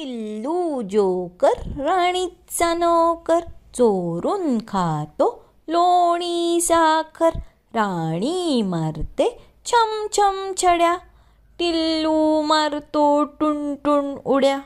पिल्लू जोकर राणीचा नोकर चोरून खातो लोणी साखर राणी मारते छम छम छड्या टिल्लू मारतो टुन टुन उड्या